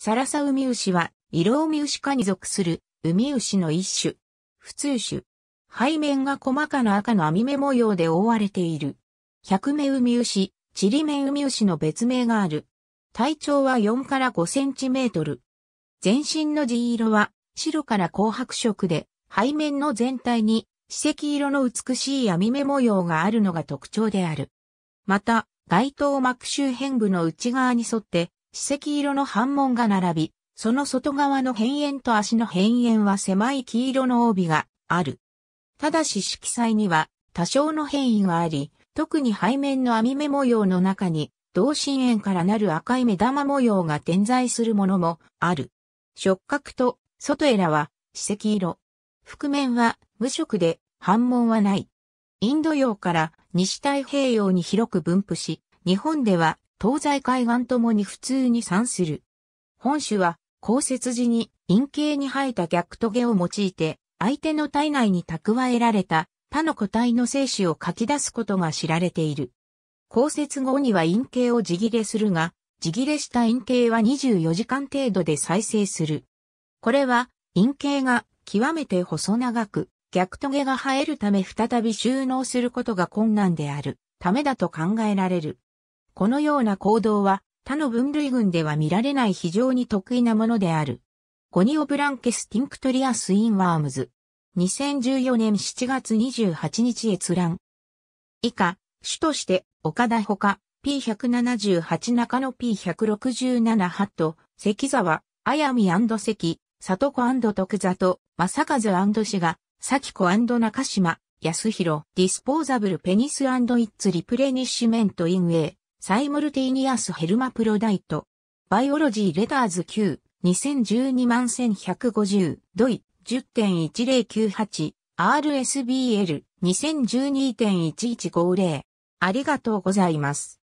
サラサウミウシは、イロウミウシ科に属する、ウミウシの一種。普通種。背面が細かな赤の網目模様で覆われている。百目ウミウシ、チリメウミウシの別名がある。体長は4から5センチメートル。全身の地色は白から紅白色で、背面の全体に紫石色の美しい網目模様があるのが特徴である。また、街頭膜周辺部の内側に沿って赤色の斑門が並び、その外側の辺縁と足の辺縁は狭い黄色の帯がある。ただし色彩には多少の変異があり、特に背面の網目模様の中に同心円からなる赤い目玉模様が点在するものもある。触角と外エラは史跡色。覆面は無色で反紋はない。インド洋から西太平洋に広く分布し、日本では東西海岸ともに普通に産する。本種は、降雪時に陰茎に生えた逆トゲを用いて、相手の体内に蓄えられた他の個体の精子を書き出すことが知られている。降雪後には陰茎を地切れするが、地切れした陰茎は24時間程度で再生する。これは、陰茎が極めて細長く、逆トゲが生えるため再び収納することが困難であるためだと考えられる。このような行動は他の分類群では見られない非常に得意なものである。ゴニオブランケスティンクトリアスインワームズ。2014年7月28日閲覧。以下、主として岡田ほか P178 中野 P167 ハット、関沢、綾み関、里子徳里、正和志が、咲子中島、安弘、ディスポーザブルペニスイッツリプレニッシュメントインウェイ。サイムルティニアスヘルマプロダイト。バイオロジーレターズ q 2012万1150、ドイ、10.1098、RSBL、2012.1150。ありがとうございます。